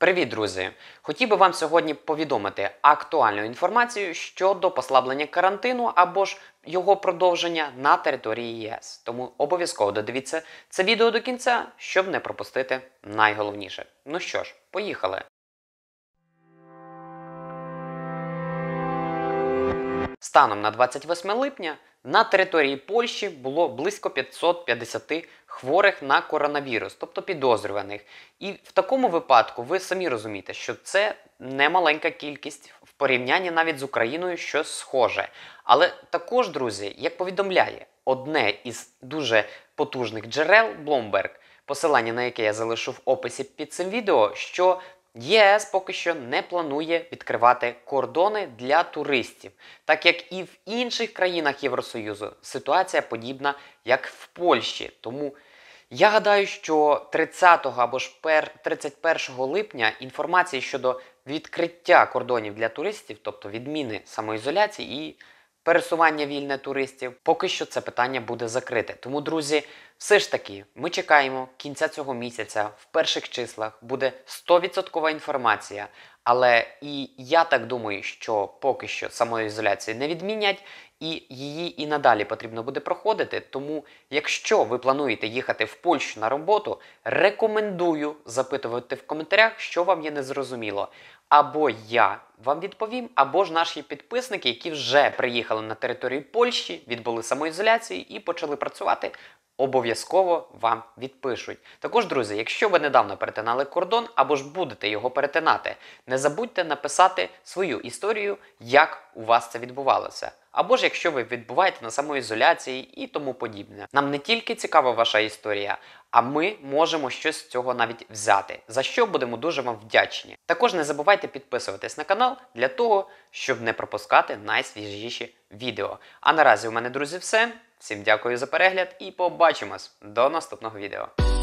Привіт, друзі! Хотів би вам сьогодні повідомити актуальну інформацію щодо послаблення карантину або ж його продовження на території ЄС. Тому обов'язково додивіться це відео до кінця, щоб не пропустити найголовніше. Ну що ж, поїхали! Станом на 28 липня на території Польщі було близько 550 хворих на коронавірус, тобто підозрюваних. І в такому випадку ви самі розумієте, що це немаленька кількість в порівнянні навіть з Україною, що схоже. Але також, друзі, як повідомляє одне із дуже потужних джерел Bloomberg, посилання на яке я залишу в описі під цим відео, що ЄС поки що не планує відкривати кордони для туристів, так як і в інших країнах Євросоюзу ситуація подібна, як в Польщі. Тому я гадаю, що 30 або ж 31 липня інформації щодо відкриття кордонів для туристів, тобто відміни самоізоляції і пересування вільне туристів. Поки що це питання буде закрите. Тому, друзі, все ж таки, ми чекаємо кінця цього місяця, в перших числах буде 100% інформація. Але і я так думаю, що поки що самоізоляції не відмінять, і її і надалі потрібно буде проходити. Тому, якщо ви плануєте їхати в Польщу на роботу, рекомендую запитувати в коментарях, що вам є незрозуміло. Або я вам відповім, або ж наші підписники, які вже приїхали на територію Польщі, відбули самоізоляцію і почали працювати обов'язково вам відпишуть. Також, друзі, якщо ви недавно перетинали кордон або ж будете його перетинати, не забудьте написати свою історію, як у вас це відбувалося. Або ж якщо ви відбуваєте на самоізоляції і тому подібне. Нам не тільки цікава ваша історія, а ми можемо щось з цього навіть взяти, за що будемо дуже вам вдячні. Також не забувайте підписуватись на канал для того, щоб не пропускати найсвіжіші відео. А наразі у мене, друзі, все. Всім дякую за перегляд і побачимось до наступного відео.